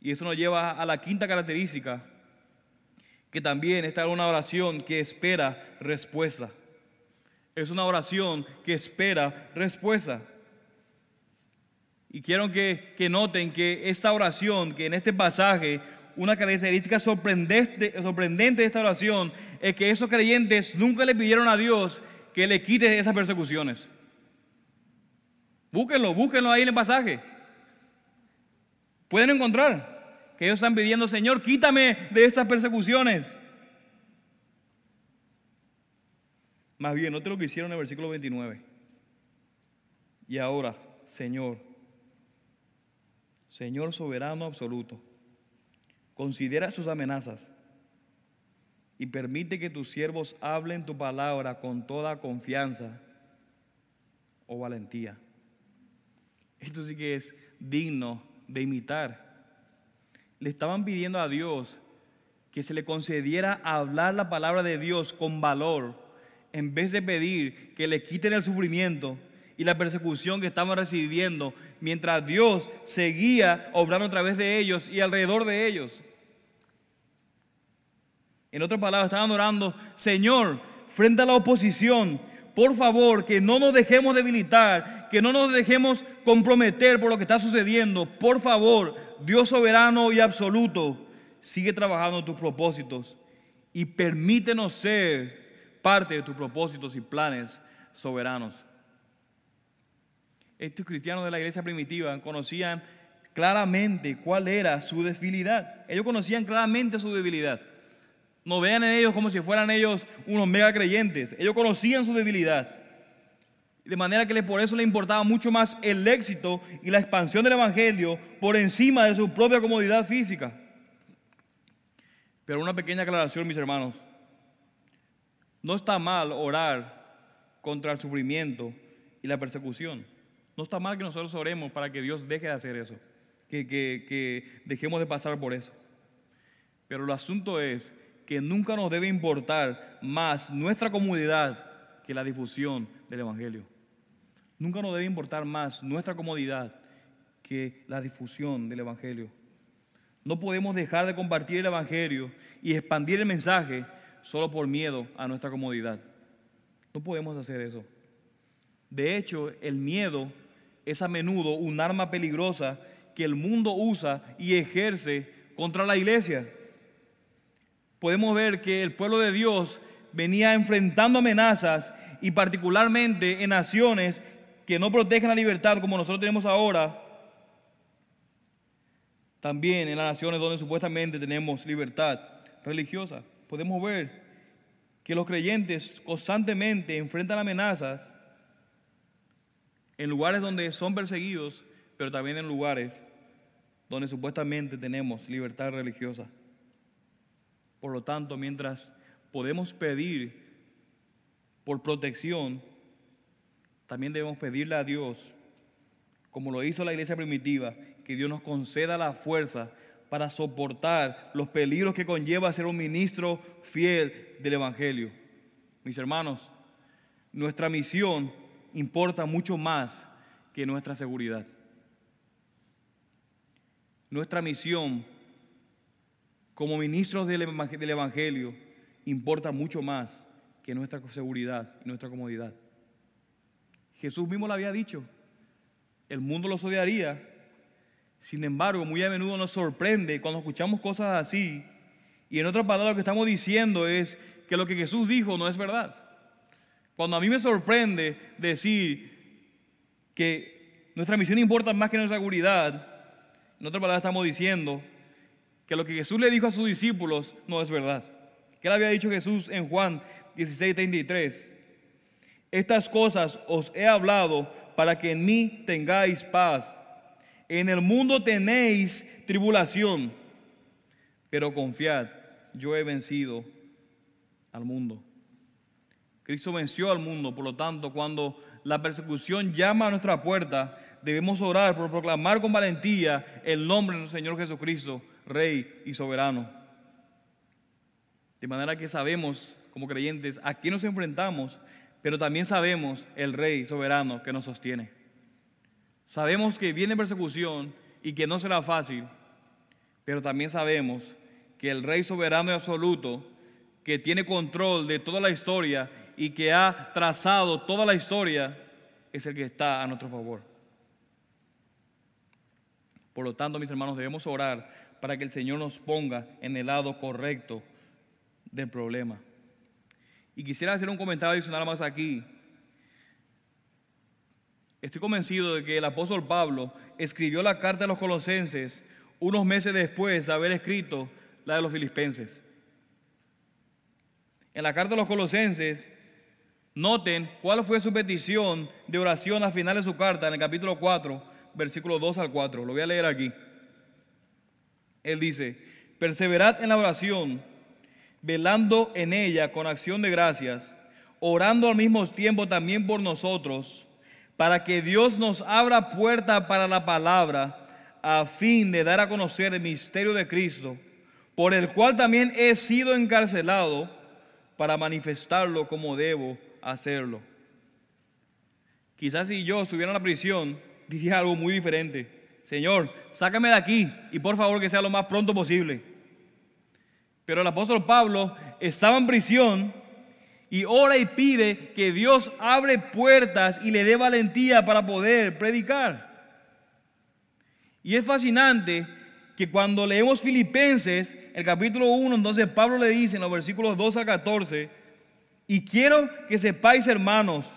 Y eso nos lleva a la quinta característica, que también está en una oración que espera respuesta. Es una oración que espera respuesta. Y quiero que, que noten que esta oración, que en este pasaje una característica sorprendente, de esta oración es que esos creyentes nunca le pidieron a Dios que le quite esas persecuciones. Búsquenlo, búsquenlo ahí en el pasaje. Pueden encontrar que ellos están pidiendo, Señor, quítame de estas persecuciones. Más bien, otro lo que hicieron en el versículo 29. Y ahora, Señor, Señor soberano absoluto. Considera sus amenazas y permite que tus siervos hablen tu palabra con toda confianza o valentía. Esto sí que es digno de imitar. Le estaban pidiendo a Dios que se le concediera hablar la palabra de Dios con valor, en vez de pedir que le quiten el sufrimiento y la persecución que estaban recibiendo, mientras Dios seguía obrando a través de ellos y alrededor de ellos. En otras palabras, estaban orando, Señor, frente a la oposición, por favor, que no nos dejemos debilitar, que no nos dejemos comprometer por lo que está sucediendo. Por favor, Dios soberano y absoluto, sigue trabajando tus propósitos y permítenos ser parte de tus propósitos y planes soberanos. Estos cristianos de la iglesia primitiva conocían claramente cuál era su debilidad. Ellos conocían claramente su debilidad. No vean en ellos como si fueran ellos unos mega creyentes. Ellos conocían su debilidad. De manera que por eso le importaba mucho más el éxito y la expansión del Evangelio por encima de su propia comodidad física. Pero una pequeña aclaración, mis hermanos. No está mal orar contra el sufrimiento y la persecución. No está mal que nosotros oremos para que Dios deje de hacer eso, que, que dejemos de pasar por eso. Pero el asunto es que nunca nos debe importar más nuestra comodidad que la difusión del Evangelio. Nunca nos debe importar más nuestra comodidad que la difusión del Evangelio. No podemos dejar de compartir el Evangelio y expandir el mensaje solo por miedo a nuestra comodidad. No podemos hacer eso. De hecho, el miedo es a menudo un arma peligrosa que el mundo usa y ejerce contra la iglesia podemos ver que el pueblo de Dios venía enfrentando amenazas y particularmente en naciones que no protegen la libertad como nosotros tenemos ahora, también en las naciones donde supuestamente tenemos libertad religiosa, podemos ver que los creyentes constantemente enfrentan amenazas en lugares donde son perseguidos, pero también en lugares donde supuestamente tenemos libertad religiosa. Por lo tanto, mientras podemos pedir por protección, también debemos pedirle a Dios, como lo hizo la iglesia primitiva, que Dios nos conceda la fuerza para soportar los peligros que conlleva ser un ministro fiel del Evangelio. Mis hermanos, nuestra misión importa mucho más que nuestra seguridad. Nuestra misión como ministros del Evangelio, importa mucho más que nuestra seguridad y nuestra comodidad. Jesús mismo lo había dicho, el mundo los odiaría, sin embargo, muy a menudo nos sorprende cuando escuchamos cosas así y en otras palabras lo que estamos diciendo es que lo que Jesús dijo no es verdad. Cuando a mí me sorprende decir que nuestra misión importa más que nuestra seguridad, en otras palabras estamos diciendo que lo que Jesús le dijo a sus discípulos no es verdad. ¿Qué le había dicho Jesús en Juan 16:33? Estas cosas os he hablado para que en mí tengáis paz. En el mundo tenéis tribulación, pero confiad, yo he vencido al mundo. Cristo venció al mundo, por lo tanto, cuando la persecución llama a nuestra puerta, debemos orar por proclamar con valentía el nombre del Señor Jesucristo Rey y Soberano. De manera que sabemos como creyentes a quién nos enfrentamos, pero también sabemos el Rey Soberano que nos sostiene. Sabemos que viene persecución y que no será fácil, pero también sabemos que el Rey Soberano y Absoluto, que tiene control de toda la historia y que ha trazado toda la historia, es el que está a nuestro favor. Por lo tanto, mis hermanos, debemos orar para que el Señor nos ponga en el lado correcto del problema. Y quisiera hacer un comentario adicional más aquí. Estoy convencido de que el apóstol Pablo escribió la carta a los colosenses unos meses después de haber escrito la de los filipenses. En la carta a los colosenses, noten cuál fue su petición de oración al final de su carta, en el capítulo 4, versículo 2 al 4. Lo voy a leer aquí. Él dice, perseverad en la oración, velando en ella con acción de gracias, orando al mismo tiempo también por nosotros, para que Dios nos abra puerta para la palabra, a fin de dar a conocer el misterio de Cristo, por el cual también he sido encarcelado, para manifestarlo como debo hacerlo. Quizás si yo estuviera en la prisión, diría algo muy diferente. Señor, sácame de aquí y por favor que sea lo más pronto posible. Pero el apóstol Pablo estaba en prisión y ora y pide que Dios abre puertas y le dé valentía para poder predicar. Y es fascinante que cuando leemos Filipenses, el capítulo 1, entonces Pablo le dice en los versículos 2 a 14, y quiero que sepáis hermanos,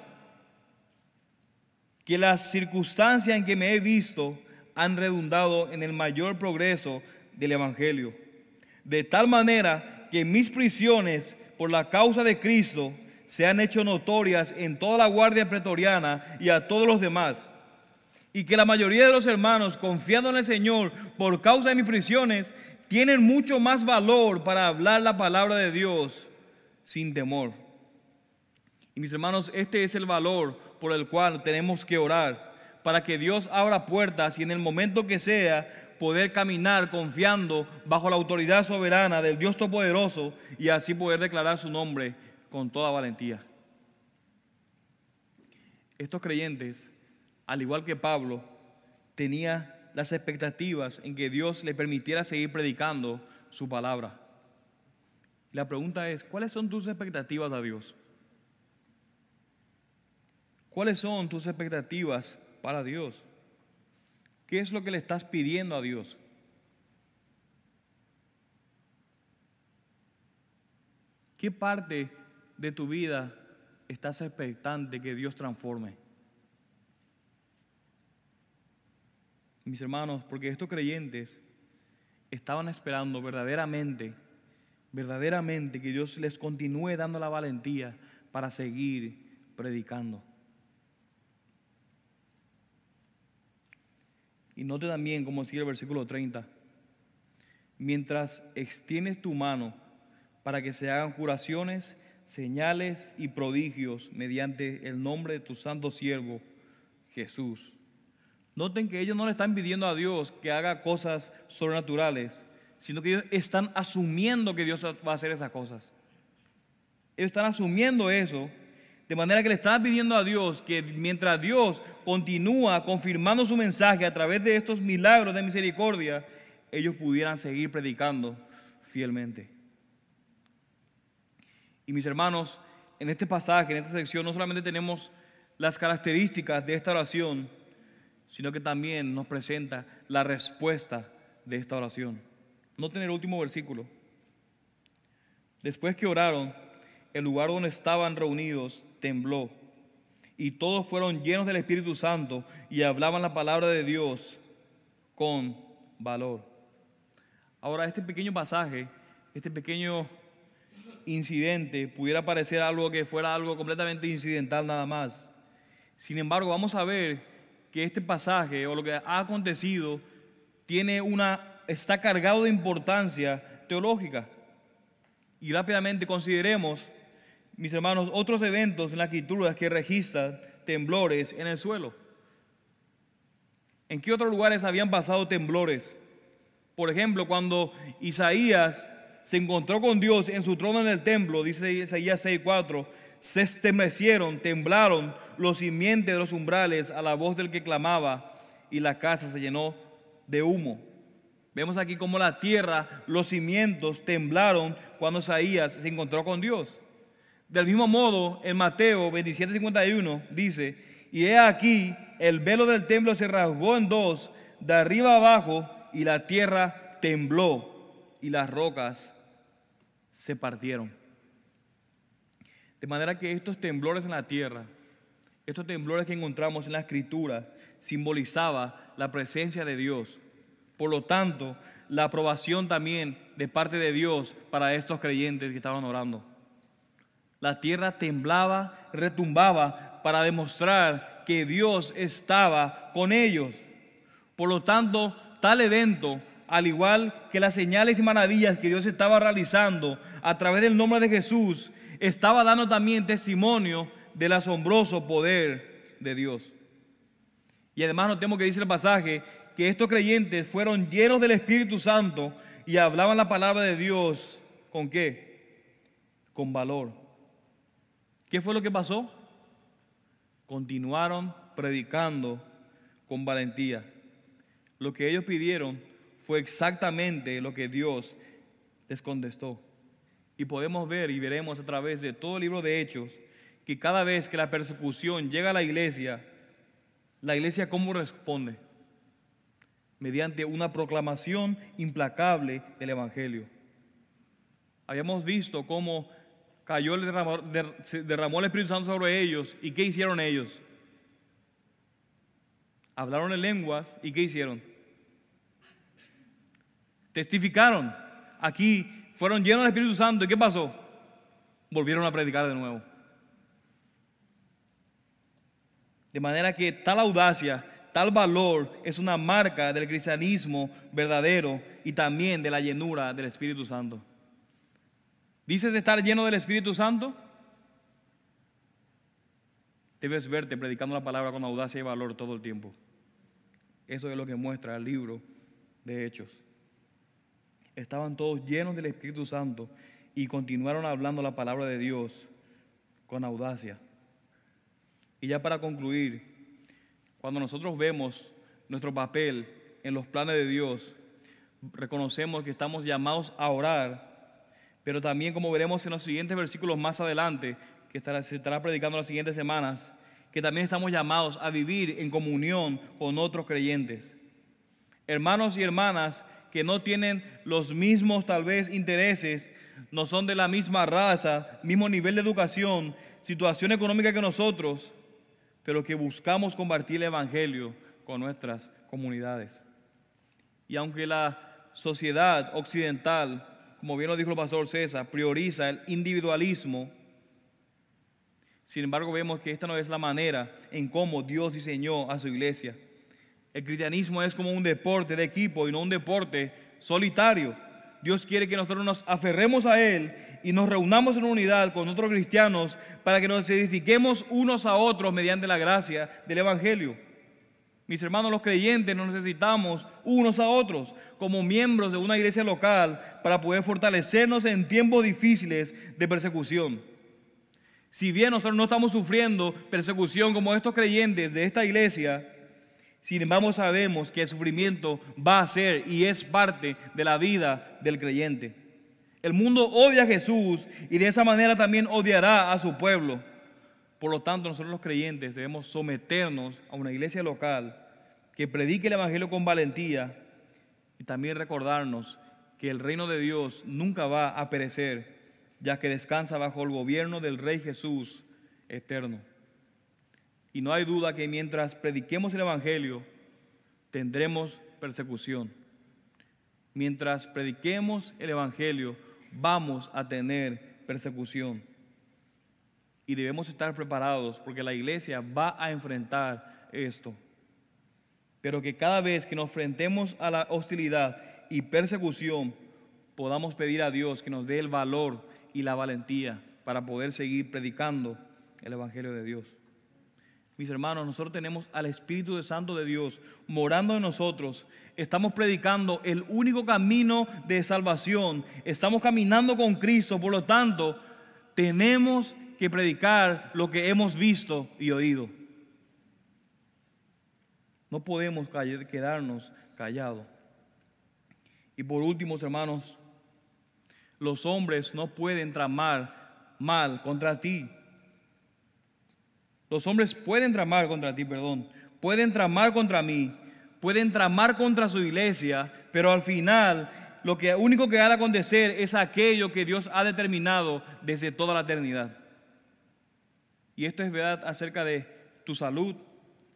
que las circunstancias en que me he visto, han redundado en el mayor progreso del Evangelio. De tal manera que mis prisiones por la causa de Cristo se han hecho notorias en toda la guardia pretoriana y a todos los demás. Y que la mayoría de los hermanos, confiando en el Señor por causa de mis prisiones, tienen mucho más valor para hablar la palabra de Dios sin temor. Y mis hermanos, este es el valor por el cual tenemos que orar para que Dios abra puertas y en el momento que sea poder caminar confiando bajo la autoridad soberana del Dios Todopoderoso y así poder declarar su nombre con toda valentía. Estos creyentes, al igual que Pablo, tenían las expectativas en que Dios le permitiera seguir predicando su palabra. La pregunta es, ¿cuáles son tus expectativas a Dios? ¿Cuáles son tus expectativas para Dios? ¿Qué es lo que le estás pidiendo a Dios? ¿Qué parte de tu vida estás expectante que Dios transforme? Mis hermanos, porque estos creyentes estaban esperando verdaderamente, verdaderamente que Dios les continúe dando la valentía para seguir predicando. Y note también como sigue el versículo 30. Mientras extiendes tu mano para que se hagan curaciones, señales y prodigios mediante el nombre de tu santo siervo, Jesús. Noten que ellos no le están pidiendo a Dios que haga cosas sobrenaturales, sino que ellos están asumiendo que Dios va a hacer esas cosas. Ellos están asumiendo eso de manera que le estaba pidiendo a Dios que mientras Dios continúa confirmando su mensaje a través de estos milagros de misericordia, ellos pudieran seguir predicando fielmente. Y mis hermanos, en este pasaje, en esta sección, no solamente tenemos las características de esta oración, sino que también nos presenta la respuesta de esta oración. Noten el último versículo. Después que oraron, el lugar donde estaban reunidos tembló. Y todos fueron llenos del Espíritu Santo y hablaban la palabra de Dios con valor. Ahora, este pequeño pasaje, este pequeño incidente, pudiera parecer algo que fuera algo completamente incidental nada más. Sin embargo, vamos a ver que este pasaje o lo que ha acontecido tiene una, está cargado de importancia teológica. Y rápidamente consideremos mis hermanos, otros eventos en la escritura que registran temblores en el suelo. ¿En qué otros lugares habían pasado temblores? Por ejemplo, cuando Isaías se encontró con Dios en su trono en el templo, dice Isaías 6:4, se estremecieron, temblaron los cimientos de los umbrales a la voz del que clamaba y la casa se llenó de humo. Vemos aquí cómo la tierra, los cimientos temblaron cuando Isaías se encontró con Dios. Del mismo modo, en Mateo 27:51 dice, y he aquí, el velo del templo se rasgó en dos, de arriba abajo, y la tierra tembló, y las rocas se partieron. De manera que estos temblores en la tierra, estos temblores que encontramos en la escritura, simbolizaba la presencia de Dios. Por lo tanto, la aprobación también de parte de Dios para estos creyentes que estaban orando. La tierra temblaba, retumbaba para demostrar que Dios estaba con ellos. Por lo tanto, tal evento, al igual que las señales y maravillas que Dios estaba realizando a través del nombre de Jesús, estaba dando también testimonio del asombroso poder de Dios. Y además notemos que dice el pasaje que estos creyentes fueron llenos del Espíritu Santo y hablaban la palabra de Dios con qué? Con valor. ¿Qué fue lo que pasó? Continuaron predicando con valentía. Lo que ellos pidieron fue exactamente lo que Dios les contestó. Y podemos ver y veremos a través de todo el libro de Hechos que cada vez que la persecución llega a la iglesia, la iglesia cómo responde? Mediante una proclamación implacable del Evangelio. Habíamos visto cómo cayó, el derramó, derramó el Espíritu Santo sobre ellos. ¿Y qué hicieron ellos? Hablaron en lenguas y ¿qué hicieron? Testificaron. Aquí fueron llenos del Espíritu Santo. ¿Y qué pasó? Volvieron a predicar de nuevo. De manera que tal audacia, tal valor es una marca del cristianismo verdadero y también de la llenura del Espíritu Santo. Dices estar lleno del Espíritu Santo. Debes verte predicando la palabra con audacia y valor todo el tiempo. Eso es lo que muestra el libro de Hechos. Estaban todos llenos del Espíritu Santo y continuaron hablando la palabra de Dios con audacia. Y ya para concluir, cuando nosotros vemos nuestro papel en los planes de Dios, reconocemos que estamos llamados a orar pero también como veremos en los siguientes versículos más adelante, que estará, se estará predicando las siguientes semanas, que también estamos llamados a vivir en comunión con otros creyentes. Hermanos y hermanas que no tienen los mismos tal vez intereses, no son de la misma raza, mismo nivel de educación, situación económica que nosotros, pero que buscamos compartir el Evangelio con nuestras comunidades. Y aunque la sociedad occidental como bien lo dijo el pastor César, prioriza el individualismo. Sin embargo, vemos que esta no es la manera en cómo Dios diseñó a su iglesia. El cristianismo es como un deporte de equipo y no un deporte solitario. Dios quiere que nosotros nos aferremos a Él y nos reunamos en unidad con otros cristianos para que nos edifiquemos unos a otros mediante la gracia del Evangelio. Mis hermanos los creyentes nos necesitamos unos a otros como miembros de una iglesia local para poder fortalecernos en tiempos difíciles de persecución. Si bien nosotros no estamos sufriendo persecución como estos creyentes de esta iglesia, sin embargo sabemos que el sufrimiento va a ser y es parte de la vida del creyente. El mundo odia a Jesús y de esa manera también odiará a su pueblo. Por lo tanto, nosotros los creyentes debemos someternos a una iglesia local que predique el Evangelio con valentía y también recordarnos que el reino de Dios nunca va a perecer, ya que descansa bajo el gobierno del Rey Jesús eterno. Y no hay duda que mientras prediquemos el Evangelio, tendremos persecución. Mientras prediquemos el Evangelio, vamos a tener persecución y debemos estar preparados porque la iglesia va a enfrentar esto. Pero que cada vez que nos enfrentemos a la hostilidad y persecución, podamos pedir a Dios que nos dé el valor y la valentía para poder seguir predicando el Evangelio de Dios. Mis hermanos, nosotros tenemos al Espíritu Santo de Dios morando en nosotros. Estamos predicando el único camino de salvación. Estamos caminando con Cristo. Por lo tanto, tenemos que predicar lo que hemos visto y oído. No podemos quedarnos callados. Y por último, hermanos, los hombres no pueden tramar mal contra ti. Los hombres pueden tramar contra ti, perdón. Pueden tramar contra mí. Pueden tramar contra su iglesia. Pero al final, lo único que ha de acontecer es aquello que Dios ha determinado desde toda la eternidad. Y esto es verdad acerca de tu salud,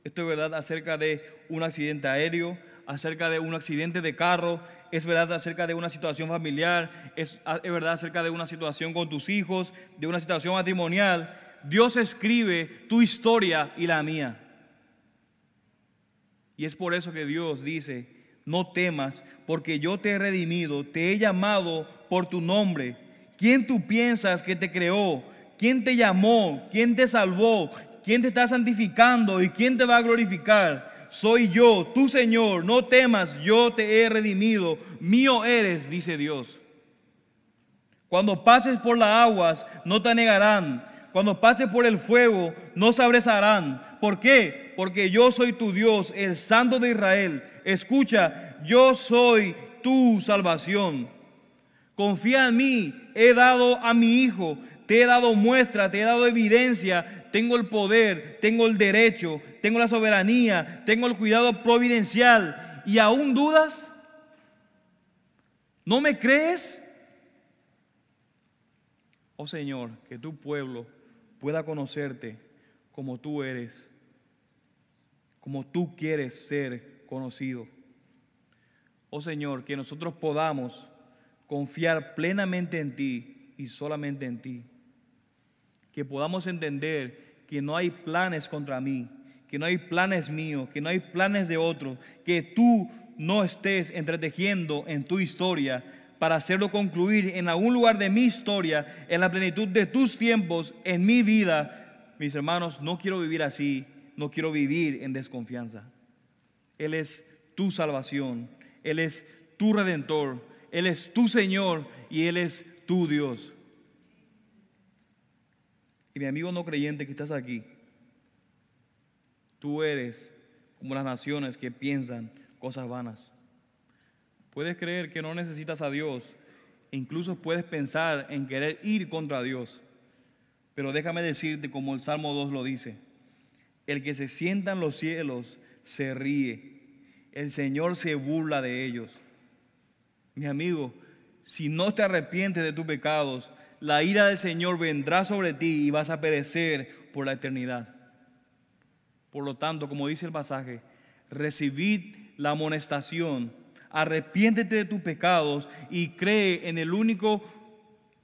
esto es verdad acerca de un accidente aéreo, acerca de un accidente de carro, es verdad acerca de una situación familiar, es, verdad acerca de una situación con tus hijos, de una situación matrimonial. Dios escribe tu historia y la mía. Y es por eso que Dios dice, no temas, porque yo te he redimido, te he llamado por tu nombre. ¿Quién tú piensas que te creó? quién te llamó, quién te salvó, quién te está santificando y quién te va a glorificar. Soy yo, tu Señor, no temas, yo te he redimido, mío eres, dice Dios. Cuando pases por las aguas, no te negarán. Cuando pases por el fuego, no se ¿Por qué? Porque yo soy tu Dios, el Santo de Israel. Escucha, yo soy tu salvación. Confía en mí, he dado a mi Hijo te he dado muestra, te he dado evidencia, tengo el poder, tengo el derecho, tengo la soberanía, tengo el cuidado providencial. ¿Y aún dudas? ¿No me crees? Oh Señor, que tu pueblo pueda conocerte como tú eres, como tú quieres ser conocido. Oh Señor, que nosotros podamos confiar plenamente en ti y solamente en ti que podamos entender que no hay planes contra mí, que no hay planes míos, que no hay planes de otros, que tú no estés entretejiendo en tu historia para hacerlo concluir en algún lugar de mi historia, en la plenitud de tus tiempos, en mi vida. Mis hermanos, no quiero vivir así, no quiero vivir en desconfianza. Él es tu salvación, Él es tu redentor, Él es tu Señor y Él es tu Dios. Y mi amigo no creyente que estás aquí, tú eres como las naciones que piensan cosas vanas. Puedes creer que no necesitas a Dios e incluso puedes pensar en querer ir contra Dios. Pero déjame decirte como el Salmo 2 lo dice, el que se sienta en los cielos se ríe, el Señor se burla de ellos. Mi amigo, si no te arrepientes de tus pecados, la ira del Señor vendrá sobre ti y vas a perecer por la eternidad. Por lo tanto, como dice el pasaje, recibid la amonestación, arrepiéntete de tus pecados y cree en el único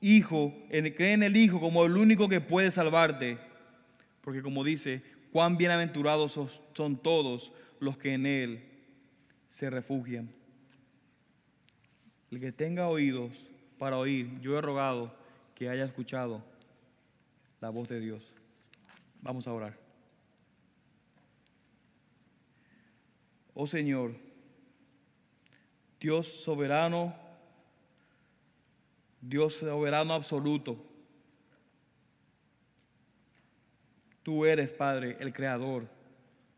Hijo, en, cree en el Hijo como el único que puede salvarte. Porque como dice, cuán bienaventurados son todos los que en Él se refugian. El que tenga oídos para oír, yo he rogado que haya escuchado la voz de Dios. Vamos a orar. Oh Señor, Dios soberano, Dios soberano absoluto. Tú eres, Padre, el creador.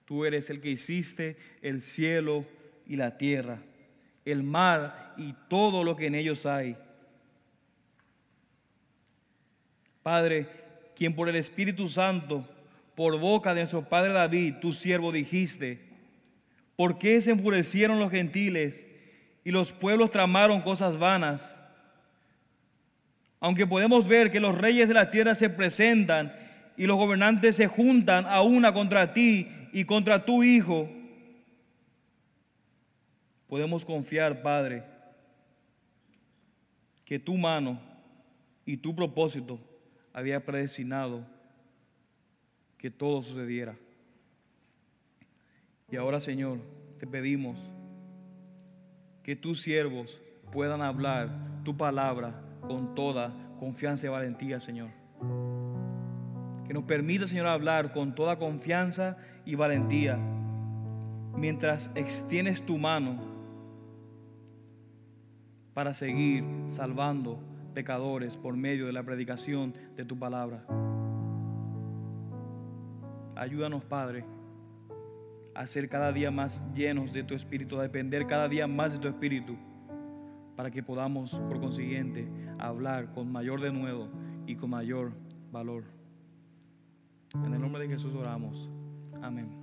Tú eres el que hiciste el cielo y la tierra, el mar y todo lo que en ellos hay Padre, quien por el Espíritu Santo, por boca de nuestro Padre David, tu siervo, dijiste, ¿por qué se enfurecieron los gentiles y los pueblos tramaron cosas vanas? Aunque podemos ver que los reyes de la tierra se presentan y los gobernantes se juntan a una contra ti y contra tu Hijo, podemos confiar, Padre, que tu mano y tu propósito había predestinado que todo sucediera. Y ahora, Señor, te pedimos que tus siervos puedan hablar tu palabra con toda confianza y valentía, Señor. Que nos permita, Señor, hablar con toda confianza y valentía mientras extiendes tu mano para seguir salvando pecadores por medio de la predicación de tu palabra. Ayúdanos, Padre, a ser cada día más llenos de tu Espíritu, a depender cada día más de tu Espíritu, para que podamos, por consiguiente, hablar con mayor nuevo y con mayor valor. En el nombre de Jesús oramos. Amén.